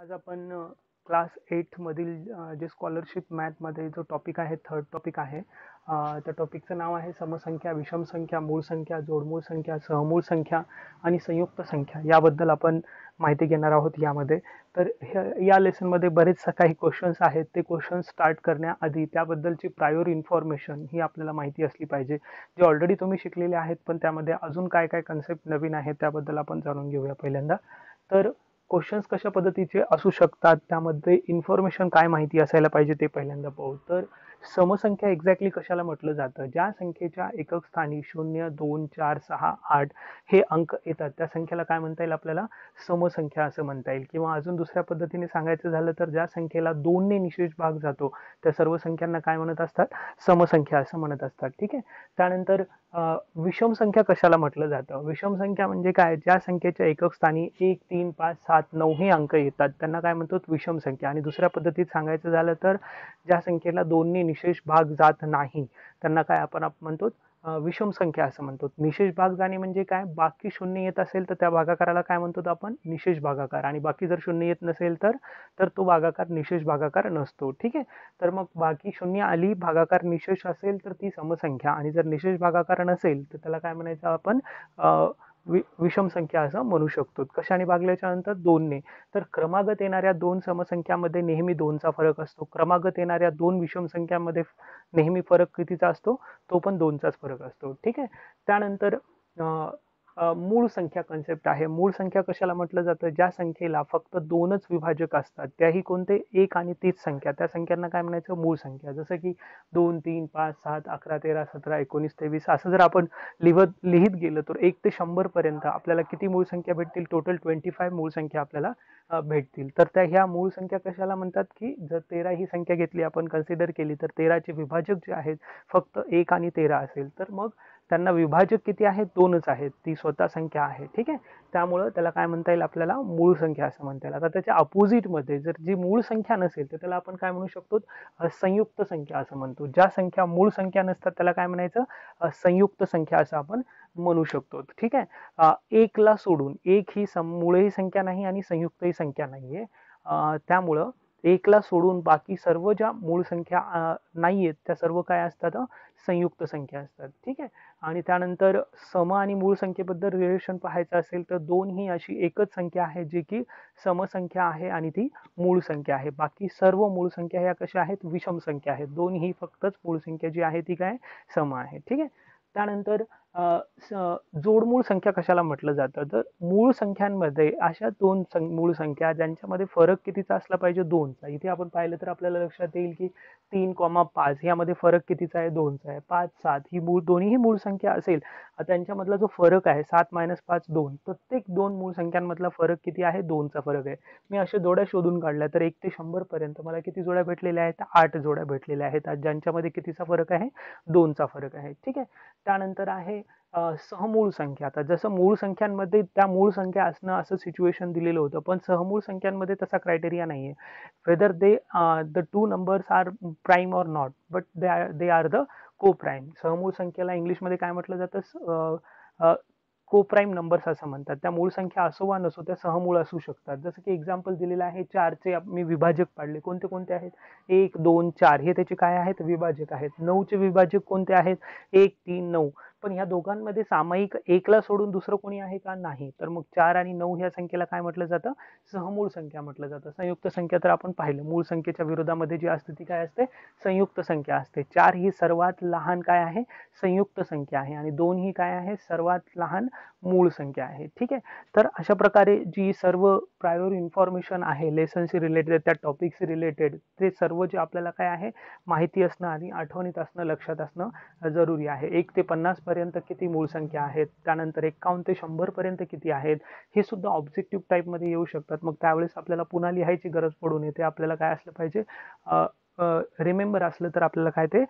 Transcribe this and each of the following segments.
आज आपण क्लास एटमधील जे स्कॉलरशिप मॅथमध्ये जो टॉपिक आहे थर्ड टॉपिक आहे त्या टॉपिकचं नाव आहे समसंख्या विषम संख्या मूळ संख्या जोडमूळ संख्या सहमूळ संख्या आणि संयुक्त संख्या याबद्दल आपण माहिती घेणार आहोत यामध्ये तर या लेसनमध्ये बरेच काही क्वेश्चन्स आहेत ते क्वेश्चन्स स्टार्ट करण्याआधी त्याबद्दलची प्रायोर इन्फॉर्मेशन ही आपल्याला माहिती असली पाहिजे जे ऑलरेडी तुम्ही शिकलेले आहेत पण त्यामध्ये अजून काय काय कन्सेप्ट नवीन आहेत त्याबद्दल आपण जाणून घेऊया पहिल्यांदा तर क्वेश्चन्स कशा पद्धतीचे असू शकतात त्यामध्ये इन्फॉर्मेशन काय माहिती असायला पाहिजे ते पहिल्यांदा पाहू तर समसंख्या एक्झॅक्टली कशाला म्हटलं जातं ज्या संख्येच्या एकक स्थानी शून्य दोन चार सहा आठ हे अंक येतात त्या संख्येला काय म्हणता येईल आपल्याला समसंख्या असं म्हणता येईल किंवा अजून दुसऱ्या पद्धतीने सांगायचं झालं तर ज्या संख्येला दोनने निशेष भाग जातो त्या सर्व संख्यांना काय म्हणत असतात समसंख्या असं म्हणत असतात ठीक आहे त्यानंतर विषम संख्या कशाला म्हटलं जातं विषम संख्या म्हणजे काय ज्या संख्येच्या एकक स्थानी एक तीन पाच सात नऊ हे अंक येतात त्यांना काय म्हणतो विषम संख्या आणि दुसऱ्या पद्धतीत सांगायचं झालं तर ज्या संख्येला दोनने निशेष भाग जात नाही त्यांना काय आपण म्हणतो विषम संख्या असं म्हणतो निशेष भाग जाणे म्हणजे काय बाकी शून्य येत असेल तर त्या भागाकाराला काय म्हणतो आपण निशेष भागाकार आणि बाकी जर शून्य येत नसेल तर तर तो भागाकार निशेष भागाकार नसतो ठीक आहे तर मग बाकी शून्य आली भागाकार निशेष असेल तर ती समसंख्या आणि जर निशेष भागाकार नसेल तर त्याला काय म्हणायचं आपण वि विषम संख्या असं म्हणू शकतो कशाने भागल्याच्या नंतर दोनने तर क्रमागत येणाऱ्या दोन समसंख्यामध्ये नेहमी दोनचा फरक असतो क्रमागत येणाऱ्या दोन विषम संख्यामध्ये नेहमी फरक कितीचा असतो तो पण दोनचाच फरक असतो ठीक आहे त्यानंतर मूळ संख्या कन्सेप्ट आहे मूळ संख्या कशाला म्हटलं जातं ज्या संख्येला फक्त दोनच विभाजक असतात त्याही कोणते एक आणि तीच संख्या त्या संख्यांना काय म्हणायचं मूळ संख्या जसं की दोन तीन पाच सात अकरा तेरा सतरा एकोणीस तेवीस असं जर आपण लिहत लिहित गेलं तर एक ते शंभरपर्यंत आपल्याला किती मूळ संख्या भेटतील टोटल ट्वेंटी फाय मूळ संख्या आपल्याला भेटतील तर त्या ह्या मूळ संख्या कशाला म्हणतात की जर तेरा ही संख्या घेतली आपण कन्सिडर केली तर तेराचे विभाजक जे आहेत फक्त एक आणि तेरा असेल तर मग त्यांना विभाजक किती आहे दोनच आहेत ती स्वतः संख्या आहे ठीक आहे त्यामुळं त्याला काय म्हणता येईल आपल्याला मूळ संख्या असं म्हणता येईल आता त्याच्या अपोजिटमध्ये जर जी मूळ संख्या नसेल तर त्याला आपण काय म्हणू शकतो संयुक्त संख्या असं म्हणतो ज्या संख्या मूळ संख्या नसतात त्याला काय म्हणायचं संयुक्त संख्या असं आपण म्हणू शकतो ठीक आहे एकला सोडून एक ही सम मूळही संख्या नाही आणि संयुक्त ही संख्या नाही आहे त्यामुळं एकला सोडून बाकी सर्व ज्या मूळ संख्या नाही आहेत त्या सर्व काय असतात संयुक्त संख्या असतात ठीक आहे आणि त्यानंतर सम आणि मूळ संख्येबद्दल रिलेशन पाहायचं असेल तर दोन ही अशी एकच संख्या आहे जी की समसंख्या आहे आणि ती मूळ संख्या आहे बाकी सर्व मूळ संख्या ह्या कशा आहेत विषम संख्या आहेत दोन ही फक्तच मूळ संख्या जी आहे ती काय सम आहे ठीक आहे त्यानंतर जोडमूळ संख्या कशाला म्हटलं जातं तर मूळ संख्यांमध्ये अशा दोन सं मूळ संख्या ज्यांच्यामध्ये फरक कितीचा असला पाहिजे दोनचा इथे आपण पाहिलं तर आपल्याला लक्षात येईल की तीन कॉमा पाच यामध्ये फरक कितीचा आहे दोनचा आहे पाच सात ही मूळ दोन्हीही मूळ संख्या असेल त्यांच्यामधला जो फरक आहे सात मायनस पाच दोन प्रत्येक दोन मूळ संख्यांमधला फरक किती आहे दोनचा फरक आहे मी असे जोड्या शोधून काढल्या तर एक ते शंभरपर्यंत मला किती जोड्या भेटलेल्या आहेत आठ जोड्या भेटलेल्या आहेत ज्यांच्यामध्ये कितीचा फरक आहे दोनचा फरक आहे ठीक आहे त्यानंतर आहे सहमूळ संख्या आता जसं मूळ संख्यांमध्ये त्या मूळ संख्या असणं असं सिच्युएशन दिलेलं होतं पण सहमूळ संख्यांमध्ये तसा क्रायटेरिया नाही आहे whether they the two numbers are prime or not but they are they are the coprime सहमूळ संख्येला इंग्लिशमध्ये काय म्हटलं जातं को प्राईम नंबर्स असं म्हणतात त्या मूळ संख्या असो वा नसो त्या सहमूळ असू शकतात जसं की एक्झाम्पल दिलेलं आहे चारचे मी विभाजक पाडले कोणते कोणते आहेत एक दोन चार हे त्याचे काय आहेत विभाजक आहेत नऊचे विभाजक कोणते आहेत एक तीन नऊ पण या दोघांमध्ये सामायिक एकला सोडून दुसरं कोणी आहे का नाही तर मग चार आणि नऊ ह्या संख्येला काय म्हटलं जातं सहमूळ संख्या म्हटलं जातं संयुक्त संख्या तर आपण पाहिलं मूळ संख्येच्या विरोधामध्ये जी असते ती काय असते संयुक्त संख्या असते चार ही सर्वात लहान काय आहे संयुक्त संख्या आहे आणि दोन ही काय आहे सर्वात लहान मूळ संख्या आहे ठीक आहे तर अशा प्रकारे जी सर्व प्रायोर इन्फॉर्मेशन आहे लेसनशी रिलेटेड त्या टॉपिक्स रिलेटेड ते सर्व जे आपल्याला काय आहे माहिती असणं आणि आठवणीत असणं लक्षात असणं जरुरी आहे एक ते पन्नास पर्यंत किती मूळ संख्या आहेत त्यानंतर एकावन्न ते पर्यंत किती आहेत हे सुद्धा ऑब्जेक्टिव्ह मध्ये येऊ शकतात मग त्यावेळेस आपल्याला पुन्हा लिहायची गरज पडून येते आपल्याला काय असलं पाहिजे रिमेंबर असलं तर आपल्याला काय ते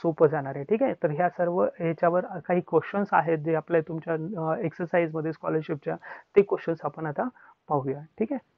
सोपं जाणार आहे ठीक आहे तर ह्या सर्व ह्याच्यावर काही क्वेश्चन्स आहेत जे आपल्या तुमच्या एक्सरसाइजमध्ये स्कॉलरशिपच्या ते क्वेश्चन्स आपण आता पाहूया ठीक आहे